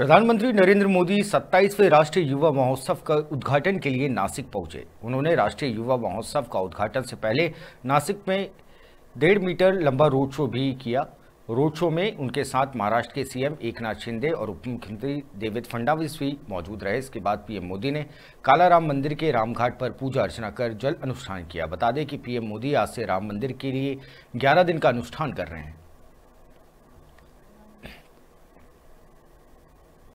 प्रधानमंत्री नरेंद्र मोदी 27वें राष्ट्रीय युवा महोत्सव का उद्घाटन के लिए नासिक पहुंचे उन्होंने राष्ट्रीय युवा महोत्सव का उद्घाटन से पहले नासिक में डेढ़ मीटर लंबा रोड शो भी किया रोड शो में उनके साथ महाराष्ट्र के सीएम एकनाथ शिंदे और उप मुख्यमंत्री देवेंद्र फडणवीस भी मौजूद रहे इसके बाद पीएम मोदी ने कालाराम मंदिर के रामघाट पर पूजा अर्चना कर जल अनुष्ठान किया बता दें कि पीएम मोदी आज से राम मंदिर के लिए ग्यारह दिन का अनुष्ठान कर रहे हैं